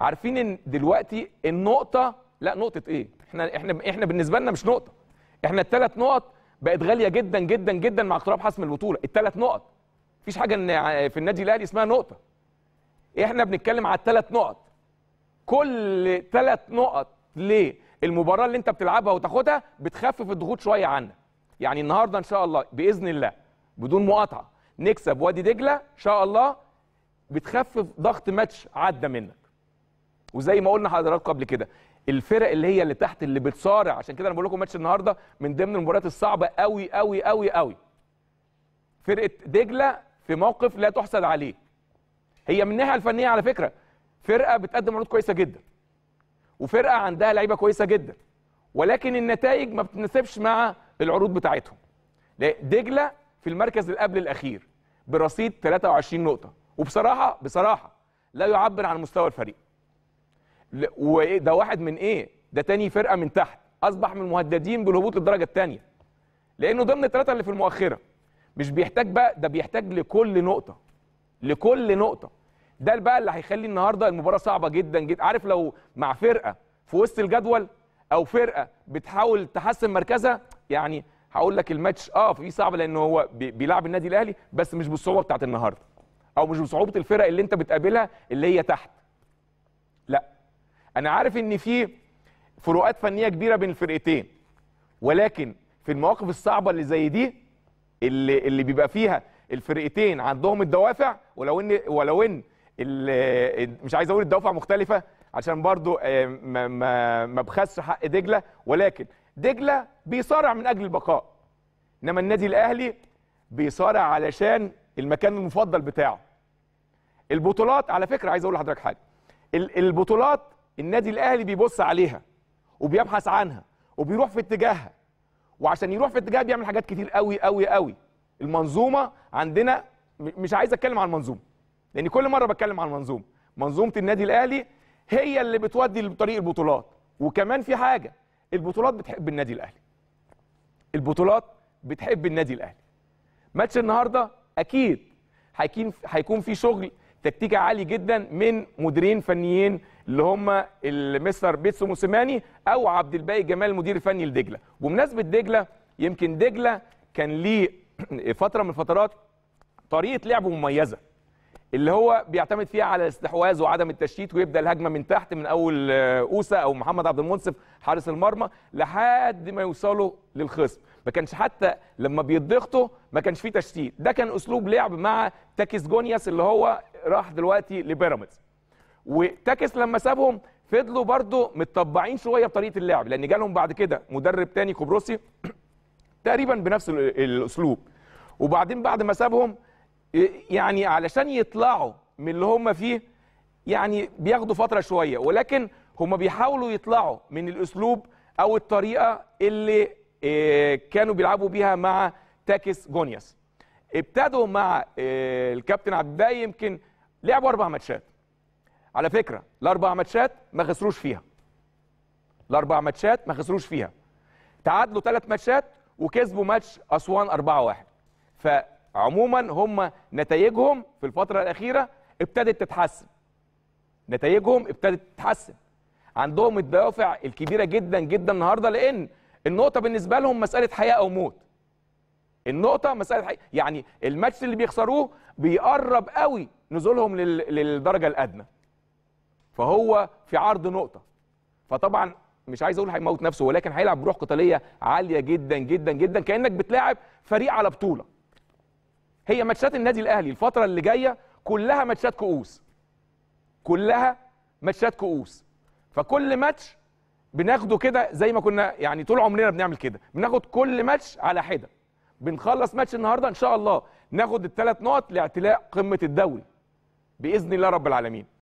عارفين ان دلوقتي النقطه لا نقطه ايه احنا احنا احنا بالنسبه لنا مش نقطه احنا الثلاث نقط بقت غاليه جدا جدا جدا مع اقتراب حسم البطوله الثلاث نقط مفيش حاجه في النادي الاهلي اسمها نقطه احنا بنتكلم على الثلاث نقط كل ثلاث نقط للمباراه اللي انت بتلعبها وتاخدها بتخفف الضغوط شويه عنك يعني النهارده ان شاء الله باذن الله بدون مقاطعه نكسب وادي دجله ان شاء الله بتخفف ضغط ماتش عدى منك وزي ما قلنا حضراتكم قبل كده الفرق اللي هي اللي تحت اللي بتصارع عشان كده انا بقول لكم ماتش النهارده من ضمن المباريات الصعبه قوي قوي قوي قوي فرقه دجله في موقف لا تحسد عليه هي من الناحيه الفنيه على فكره فرقه بتقدم عروض كويسه جدا وفرقه عندها لعيبه كويسه جدا ولكن النتائج ما بتناسبش مع العروض بتاعتهم دجله في المركز اللي قبل الاخير برصيد 23 نقطه وبصراحه بصراحه لا يعبر عن مستوى الفريق وايه ده واحد من ايه ده تاني فرقه من تحت اصبح من المهددين بالهبوط للدرجه الثانيه لانه ضمن الثلاثه اللي في المؤخره مش بيحتاج بقى ده بيحتاج لكل نقطه لكل نقطه ده بقى اللي هيخلي النهارده المباراه صعبه جدا جدا عارف لو مع فرقه في وسط الجدول او فرقه بتحاول تحسن مركزها يعني هقول لك الماتش اه في صعب لان هو بيلعب النادي الاهلي بس مش بالصعوبه بتاعت النهارده او مش بصعوبه الفرق اللي انت بتقابلها اللي هي تحت انا عارف ان في فروقات فنيه كبيره بين الفرقتين ولكن في المواقف الصعبه اللي زي دي اللي اللي بيبقى فيها الفرقتين عندهم الدوافع ولو ان ولو ان مش عايز اقول الدوافع مختلفه عشان برضو آه، ما ما, ما بخسش حق دجله ولكن دجله بيصارع من اجل البقاء انما النادي الاهلي بيصارع علشان المكان المفضل بتاعه البطولات على فكره عايز اقول لحضرتك حاجه البطولات النادي الاهلي بيبص عليها وبيبحث عنها وبيروح في اتجاهها وعشان يروح في اتجاهها بيعمل حاجات كتير قوي قوي قوي المنظومه عندنا مش عايز اتكلم عن المنظومه لان كل مره بتكلم عن المنظومه منظومه النادي الاهلي هي اللي بتودي لطريق البطولات وكمان في حاجه البطولات بتحب النادي الاهلي البطولات بتحب النادي الاهلي ماتش النهارده اكيد هيكون هيكون في شغل تكتيك عالي جدا من مديرين فنيين اللي هم المستر بيتسو موسيماني او عبد الباقي جمال المدير الفني لدجله وبمناسبه دجله يمكن دجله كان ليه فتره من الفترات طريقه لعبه مميزه اللي هو بيعتمد فيها على الاستحواذ وعدم التشتيت ويبدا الهجمه من تحت من اول آه، اوسا او محمد عبد المنصف حارس المرمى لحد ما يوصلوا للخصم ما كانش حتى لما بيضغطوا ما كانش فيه تشتيت ده كان اسلوب لعب مع تاكيس جونياس اللي هو راح دلوقتي لبيراميدز وتاكس لما سابهم فضلوا برضه متطبعين شويه بطريقه اللعب لان جالهم بعد كده مدرب تاني كوبروسي تقريبا بنفس الاسلوب وبعدين بعد ما سابهم يعني علشان يطلعوا من اللي هم فيه يعني بياخدوا فتره شويه ولكن هم بيحاولوا يطلعوا من الاسلوب او الطريقه اللي آه، كانوا بيلعبوا بيها مع تاكس جونياس ابتدوا مع آه، الكابتن عبد الباقي يمكن لعبوا اربع ماتشات على فكره الاربع ماتشات ما خسروش فيها الاربع ماتشات ما خسروش فيها تعادلوا ثلاث ماتشات وكسبوا ماتش اسوان 4-1 فعموما هم نتائجهم في الفتره الاخيره ابتدت تتحسن نتائجهم ابتدت تتحسن عندهم الدوافع الكبيره جدا جدا النهارده لان النقطه بالنسبه لهم مساله حياه او موت النقطه مساله حياه يعني الماتش اللي بيخسروه بيقرب قوي نزولهم للدرجه الادنى فهو في عرض نقطه فطبعا مش عايز اقول هيموت نفسه ولكن هيلعب بروح قتاليه عاليه جدا جدا جدا كانك بتلاعب فريق على بطوله هي ماتشات النادي الاهلي الفتره اللي جايه كلها ماتشات كؤوس كلها ماتشات كؤوس فكل ماتش بناخده كده زي ما كنا يعني طول عمرنا بنعمل كده بناخد كل ماتش على حده بنخلص ماتش النهارده ان شاء الله ناخد الثلاث نقط لاعتلاء قمه الدوري باذن الله رب العالمين